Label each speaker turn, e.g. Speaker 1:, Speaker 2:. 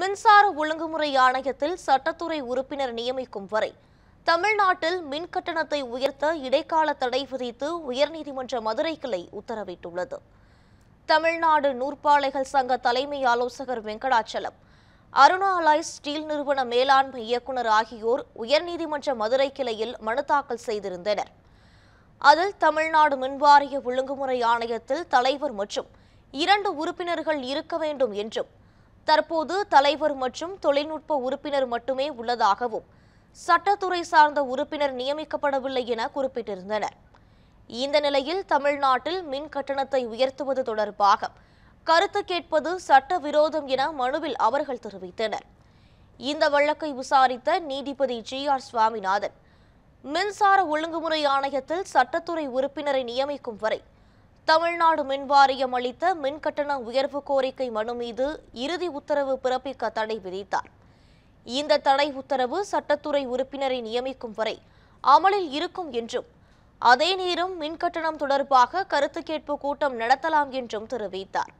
Speaker 1: மின்சார ஒழுங்குமுறை ஆணையத்தில் சட்டத்துறை உறுப்பினர் நியமிக்கும் வரை தமிழ்நாட்டில் மின் கட்டணத்தை உயர்த்த இடைக்கால தடை விதித்து உயர்நீதிமன்ற மதுரை கிளை உத்தரவிட்டுள்ளது தமிழ்நாடு நூற்பாலைகள் சங்க தலைமை ஆலோசகர் வெங்கடாச்சலம் அருணாலாய் ஸ்டீல் நிறுவன மேலாண்மை இயக்குநர் ஆகியோர் உயர்நீதிமன்ற மதுரை கிளையில் மனு தாக்கல் செய்திருந்தனர் அதில் தமிழ்நாடு மின்வாரிய ஒழுங்குமுறை ஆணையத்தில் தலைவர் மற்றும் இரண்டு உறுப்பினர்கள் இருக்க வேண்டும் என்றும் தற்போது தலைவர் மற்றும் தொழில்நுட்ப உறுப்பினர் மட்டுமே உள்ளதாகவும் சட்டத்துறை சார்ந்த உறுப்பினர் நியமிக்கப்படவில்லை என குறிப்பிட்டிருந்தனர் இந்த நிலையில் தமிழ்நாட்டில் மின் கட்டணத்தை உயர்த்துவது தொடர்பாக கருத்து கேட்பது சட்டவிரோதம் என மனுவில் அவர்கள் தெரிவித்தனர் இந்த வழக்கை விசாரித்த நீதிபதி ஜி ஆர் சுவாமிநாதன் மின்சார ஒழுங்குமுறை ஆணையத்தில் சட்டத்துறை உறுப்பினரை நியமிக்கும் வரை தமிழ்நாடு மின் வாரியம் அளித்த மின் உயர்வு கோரிக்கை மனு மீது இறுதி உத்தரவு பிறப்பிக்க தடை விதித்தார் இந்த தடை உத்தரவு சட்டத்துறை உறுப்பினரை நியமிக்கும் வரை அமலில் இருக்கும் என்றும் அதே நேரம் மின் கட்டணம் தொடர்பாக கருத்து கேட்பு கூட்டம் நடத்தலாம் என்றும் தெரிவித்தார்